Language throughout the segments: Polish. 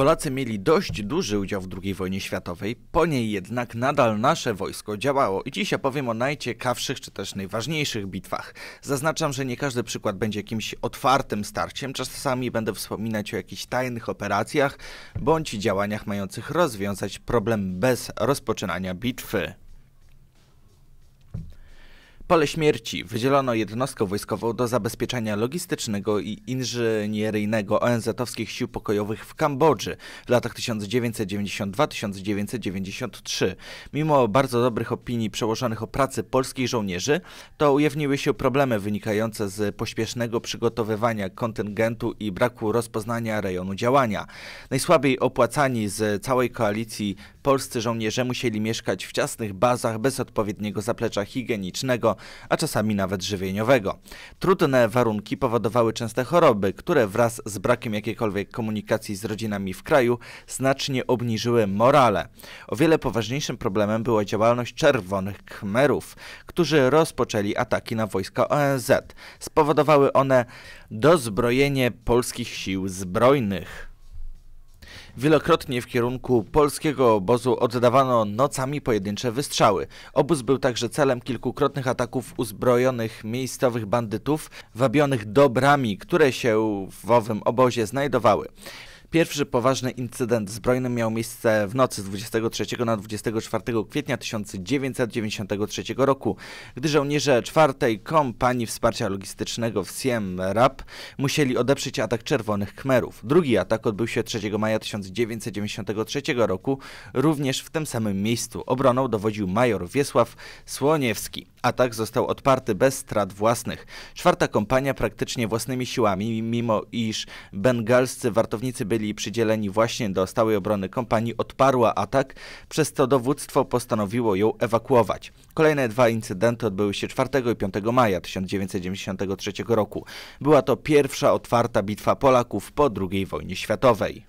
Polacy mieli dość duży udział w II wojnie światowej, po niej jednak nadal nasze wojsko działało i dziś opowiem o najciekawszych czy też najważniejszych bitwach. Zaznaczam, że nie każdy przykład będzie jakimś otwartym starciem, czasami będę wspominać o jakichś tajnych operacjach bądź działaniach mających rozwiązać problem bez rozpoczynania bitwy. Pole śmierci wydzielono jednostkę wojskową do zabezpieczenia logistycznego i inżynieryjnego ONZ-owskich sił pokojowych w Kambodży w latach 1992-1993. Mimo bardzo dobrych opinii przełożonych o pracy polskich żołnierzy, to ujawniły się problemy wynikające z pośpiesznego przygotowywania kontyngentu i braku rozpoznania rejonu działania. Najsłabiej opłacani z całej koalicji Polscy żołnierze musieli mieszkać w ciasnych bazach bez odpowiedniego zaplecza higienicznego, a czasami nawet żywieniowego. Trudne warunki powodowały częste choroby, które wraz z brakiem jakiejkolwiek komunikacji z rodzinami w kraju znacznie obniżyły morale. O wiele poważniejszym problemem była działalność Czerwonych Khmerów, którzy rozpoczęli ataki na wojska ONZ. Spowodowały one dozbrojenie polskich sił zbrojnych. Wielokrotnie w kierunku polskiego obozu oddawano nocami pojedyncze wystrzały. Obóz był także celem kilkukrotnych ataków uzbrojonych miejscowych bandytów, wabionych dobrami, które się w owym obozie znajdowały. Pierwszy poważny incydent zbrojny miał miejsce w nocy z 23 na 24 kwietnia 1993 roku, gdy żołnierze czwartej Kompanii Wsparcia Logistycznego w Siem Rap musieli odeprzeć atak Czerwonych Khmerów. Drugi atak odbył się 3 maja 1993 roku, również w tym samym miejscu. Obroną dowodził major Wiesław Słoniewski. Atak został odparty bez strat własnych. Czwarta kompania praktycznie własnymi siłami, mimo iż bengalscy wartownicy byli przydzieleni właśnie do stałej obrony kompanii, odparła atak, przez co dowództwo postanowiło ją ewakuować. Kolejne dwa incydenty odbyły się 4 i 5 maja 1993 roku. Była to pierwsza otwarta bitwa Polaków po II wojnie światowej.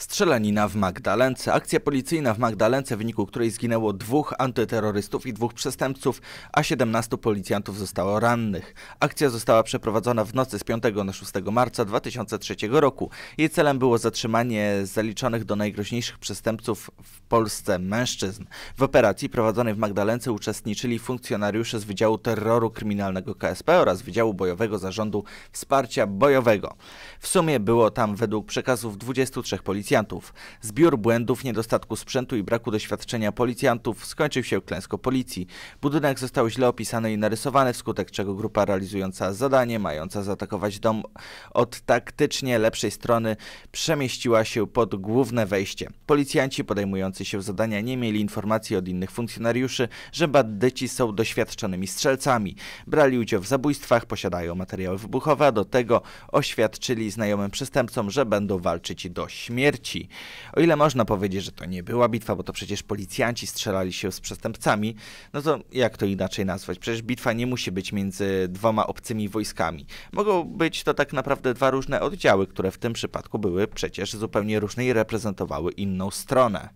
Strzelanina w Magdalence. Akcja policyjna w Magdalence, w wyniku której zginęło dwóch antyterrorystów i dwóch przestępców, a 17 policjantów zostało rannych. Akcja została przeprowadzona w nocy z 5 na 6 marca 2003 roku. Jej celem było zatrzymanie zaliczonych do najgroźniejszych przestępców w Polsce mężczyzn. W operacji prowadzonej w Magdalence uczestniczyli funkcjonariusze z Wydziału Terroru Kryminalnego KSP oraz Wydziału Bojowego Zarządu Wsparcia Bojowego. W sumie było tam według przekazów 23 policjantów policjantów. Zbiór błędów, niedostatku sprzętu i braku doświadczenia policjantów skończył się klęską policji. Budynek został źle opisany i narysowany, wskutek czego grupa realizująca zadanie, mająca zaatakować dom od taktycznie lepszej strony, przemieściła się pod główne wejście. Policjanci podejmujący się zadania nie mieli informacji od innych funkcjonariuszy, że bandyci są doświadczonymi strzelcami. Brali udział w zabójstwach, posiadają materiały wybuchowe, a do tego oświadczyli znajomym przestępcom, że będą walczyć do śmierci śmierci. O ile można powiedzieć, że to nie była bitwa, bo to przecież policjanci strzelali się z przestępcami, no to jak to inaczej nazwać? Przecież bitwa nie musi być między dwoma obcymi wojskami. Mogą być to tak naprawdę dwa różne oddziały, które w tym przypadku były przecież zupełnie różne i reprezentowały inną stronę.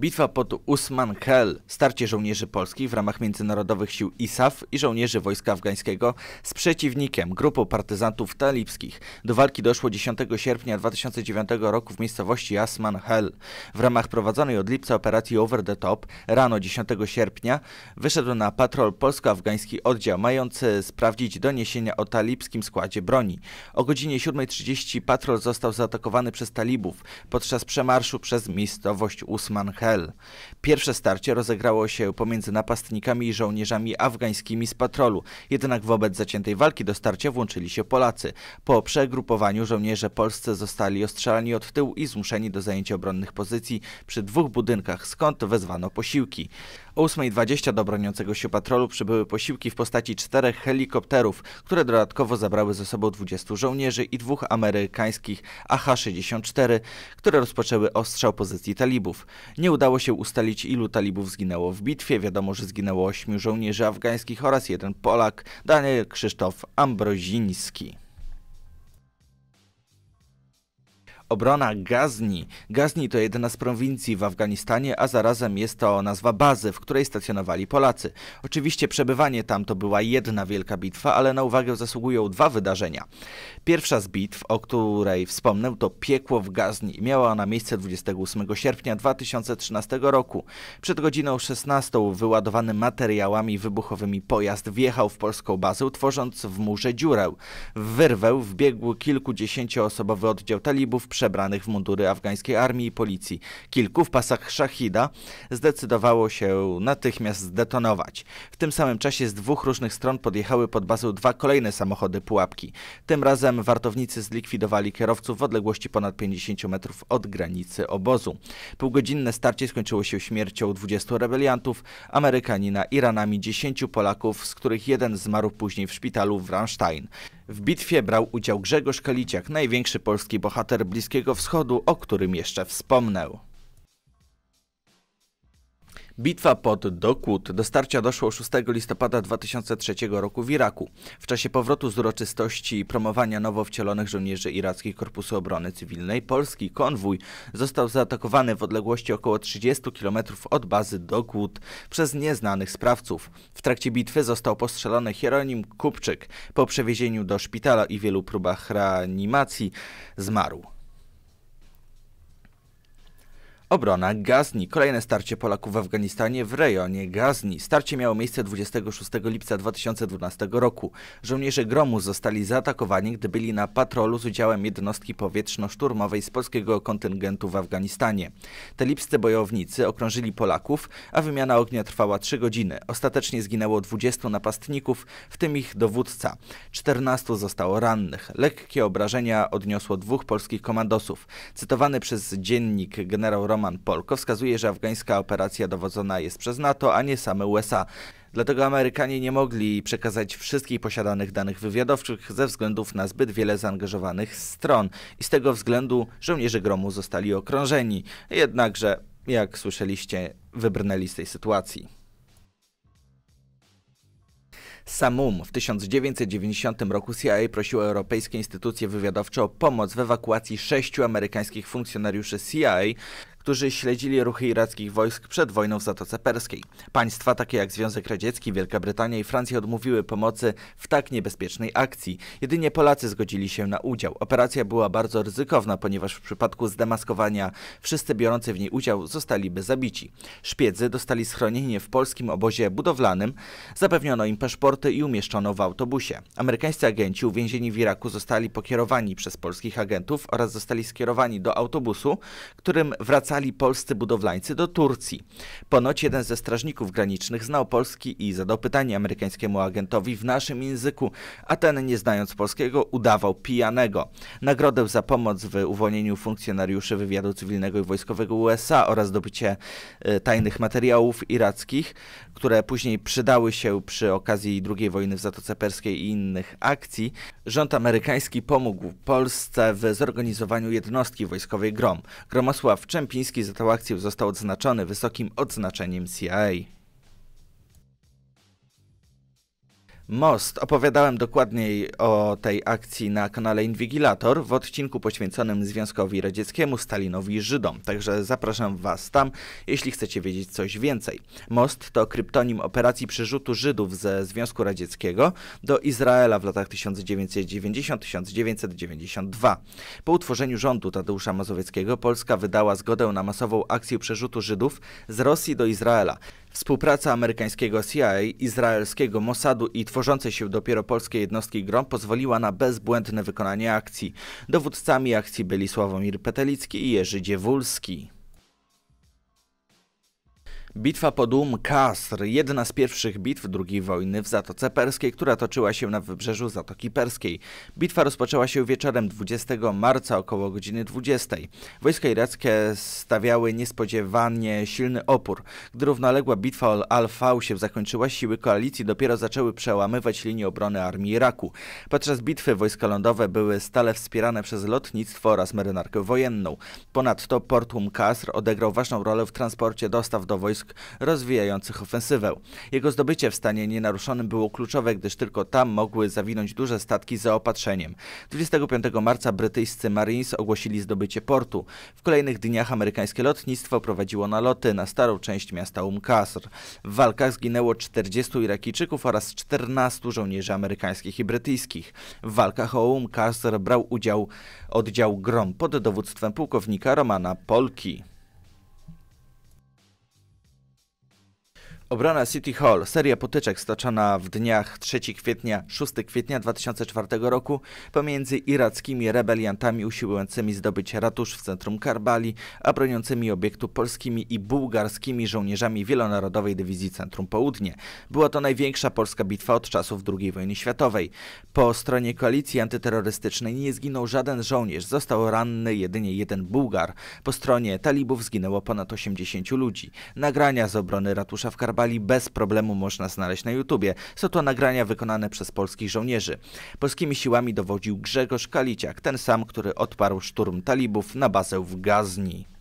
Bitwa pod Usman Khel, starcie żołnierzy polskich w ramach międzynarodowych sił ISAF i żołnierzy wojska afgańskiego z przeciwnikiem, grupą partyzantów talibskich. Do walki doszło 10 sierpnia 2009 roku w miejscowości Asman Hel. W ramach prowadzonej od lipca operacji Over the Top rano 10 sierpnia wyszedł na patrol polsko-afgański oddział mający sprawdzić doniesienia o talibskim składzie broni. O godzinie 7.30 patrol został zaatakowany przez talibów podczas przemarszu przez miejscowość Usman Hel. Hell. Pierwsze starcie rozegrało się pomiędzy napastnikami i żołnierzami afgańskimi z patrolu, jednak wobec zaciętej walki do starcia włączyli się Polacy. Po przegrupowaniu żołnierze polscy zostali ostrzelani od tyłu i zmuszeni do zajęcia obronnych pozycji przy dwóch budynkach, skąd wezwano posiłki. O 8.20 do broniącego się patrolu przybyły posiłki w postaci czterech helikopterów, które dodatkowo zabrały ze sobą 20 żołnierzy i dwóch amerykańskich AH-64, które rozpoczęły ostrzał pozycji talibów. Nie udało się ustalić, ilu talibów zginęło w bitwie. Wiadomo, że zginęło ośmiu żołnierzy afgańskich oraz jeden Polak, Daniel Krzysztof Ambroziński. Obrona Gazni. Gazni to jedna z prowincji w Afganistanie, a zarazem jest to nazwa bazy, w której stacjonowali Polacy. Oczywiście przebywanie tam to była jedna wielka bitwa, ale na uwagę zasługują dwa wydarzenia. Pierwsza z bitw, o której wspomnę, to piekło w Gazni. Miała ona miejsce 28 sierpnia 2013 roku. Przed godziną 16 wyładowany materiałami wybuchowymi pojazd wjechał w polską bazę, tworząc w murze dziurę. W wyrwę wbiegł kilkudziesięcioosobowy oddział talibów, przebranych w mundury afgańskiej armii i policji. Kilku w pasach Szachida zdecydowało się natychmiast zdetonować. W tym samym czasie z dwóch różnych stron podjechały pod bazę dwa kolejne samochody pułapki. Tym razem wartownicy zlikwidowali kierowców w odległości ponad 50 metrów od granicy obozu. Półgodzinne starcie skończyło się śmiercią 20 rebeliantów, Amerykanina i ranami 10 Polaków, z których jeden zmarł później w szpitalu w Ramstein. W bitwie brał udział Grzegorz Kaliciak, największy polski bohater bliskiego Bliskiego Wschodu, o którym jeszcze wspomnę. Bitwa pod Dokut do starcia doszło 6 listopada 2003 roku w Iraku, w czasie powrotu z uroczystości i promowania nowo wcielonych żołnierzy irackich Korpusu Obrony Cywilnej. Polski konwój został zaatakowany w odległości około 30 km od bazy Dokut przez nieznanych sprawców. W trakcie bitwy został postrzelony Hieronim Kupczyk. Po przewiezieniu do szpitala i wielu próbach reanimacji zmarł. Obrona Gazni. Kolejne starcie Polaków w Afganistanie w rejonie Gazni. Starcie miało miejsce 26 lipca 2012 roku. Żołnierze Gromu zostali zaatakowani, gdy byli na patrolu z udziałem jednostki powietrzno-szturmowej z polskiego kontyngentu w Afganistanie. Te lipscy bojownicy okrążyli Polaków, a wymiana ognia trwała 3 godziny. Ostatecznie zginęło 20 napastników, w tym ich dowódca. 14 zostało rannych. Lekkie obrażenia odniosło dwóch polskich komandosów. Cytowany przez dziennik generał Roman Polko wskazuje, że afgańska operacja dowodzona jest przez NATO, a nie same USA. Dlatego Amerykanie nie mogli przekazać wszystkich posiadanych danych wywiadowczych ze względów na zbyt wiele zaangażowanych stron i z tego względu żołnierze Gromu zostali okrążeni. Jednakże, jak słyszeliście, wybrnęli z tej sytuacji. Samum w 1990 roku CIA prosiła europejskie instytucje wywiadowcze o pomoc w ewakuacji sześciu amerykańskich funkcjonariuszy CIA, którzy śledzili ruchy irackich wojsk przed wojną w Zatoce Perskiej. Państwa takie jak Związek Radziecki, Wielka Brytania i Francja odmówiły pomocy w tak niebezpiecznej akcji. Jedynie Polacy zgodzili się na udział. Operacja była bardzo ryzykowna, ponieważ w przypadku zdemaskowania wszyscy biorący w niej udział zostaliby zabici. Szpiedzy dostali schronienie w polskim obozie budowlanym, zapewniono im paszporty i umieszczono w autobusie. Amerykańscy agenci uwięzieni w Iraku zostali pokierowani przez polskich agentów oraz zostali skierowani do autobusu, którym wracali wracali polscy budowlańcy do Turcji. Ponoć jeden ze strażników granicznych znał polski i zadał pytanie amerykańskiemu agentowi w naszym języku, a ten nie znając polskiego udawał pijanego. Nagrodę za pomoc w uwolnieniu funkcjonariuszy wywiadu cywilnego i wojskowego USA oraz dobycie e, tajnych materiałów irackich które później przydały się przy okazji II wojny w Zatoce Perskiej i innych akcji, rząd amerykański pomógł Polsce w zorganizowaniu jednostki wojskowej GROM. Gromosław Czempiński za tę akcję został odznaczony wysokim odznaczeniem CIA. Most. Opowiadałem dokładniej o tej akcji na kanale Inwigilator w odcinku poświęconym Związkowi Radzieckiemu, Stalinowi i Żydom, także zapraszam Was tam, jeśli chcecie wiedzieć coś więcej. Most to kryptonim operacji przerzutu Żydów ze Związku Radzieckiego do Izraela w latach 1990-1992. Po utworzeniu rządu Tadeusza Mazowieckiego Polska wydała zgodę na masową akcję przerzutu Żydów z Rosji do Izraela. Współpraca amerykańskiego CIA, izraelskiego Mossadu i tworzącej się dopiero polskiej jednostki GROM pozwoliła na bezbłędne wykonanie akcji. Dowódcami akcji byli Sławomir Petelicki i Jerzy Dziewulski. Bitwa pod Um Kasr, jedna z pierwszych bitw II wojny w Zatoce Perskiej, która toczyła się na wybrzeżu Zatoki Perskiej. Bitwa rozpoczęła się wieczorem 20 marca około godziny 20. Wojska irackie stawiały niespodziewanie silny opór. Gdy równoległa bitwa o Al-Faw się zakończyła, siły koalicji dopiero zaczęły przełamywać linię obrony armii Iraku. Podczas bitwy wojska lądowe były stale wspierane przez lotnictwo oraz marynarkę wojenną. Ponadto port Um Kasr odegrał ważną rolę w transporcie dostaw do wojsk wojsk rozwijających ofensywę. Jego zdobycie w stanie nienaruszonym było kluczowe, gdyż tylko tam mogły zawinąć duże statki zaopatrzeniem. 25 marca brytyjscy Marines ogłosili zdobycie portu. W kolejnych dniach amerykańskie lotnictwo prowadziło naloty na starą część miasta Um Qasr. W walkach zginęło 40 Irakijczyków oraz 14 żołnierzy amerykańskich i brytyjskich. W walkach o Um Qasr brał udział oddział Grom pod dowództwem pułkownika Romana Polki. Obrona City Hall, seria potyczek stoczona w dniach 3 kwietnia, 6 kwietnia 2004 roku pomiędzy irackimi rebeliantami usiłującymi zdobyć ratusz w centrum Karbali, a broniącymi obiektu polskimi i bułgarskimi żołnierzami Wielonarodowej Dywizji Centrum Południe. Była to największa polska bitwa od czasów II wojny światowej. Po stronie koalicji antyterrorystycznej nie zginął żaden żołnierz, został ranny jedynie jeden Bułgar. Po stronie talibów zginęło ponad 80 ludzi. Nagrania z obrony ratusza w Karbali bez problemu można znaleźć na YouTubie. Są to nagrania wykonane przez polskich żołnierzy. Polskimi siłami dowodził Grzegorz Kaliciak, ten sam, który odparł szturm talibów na bazę w Gazni.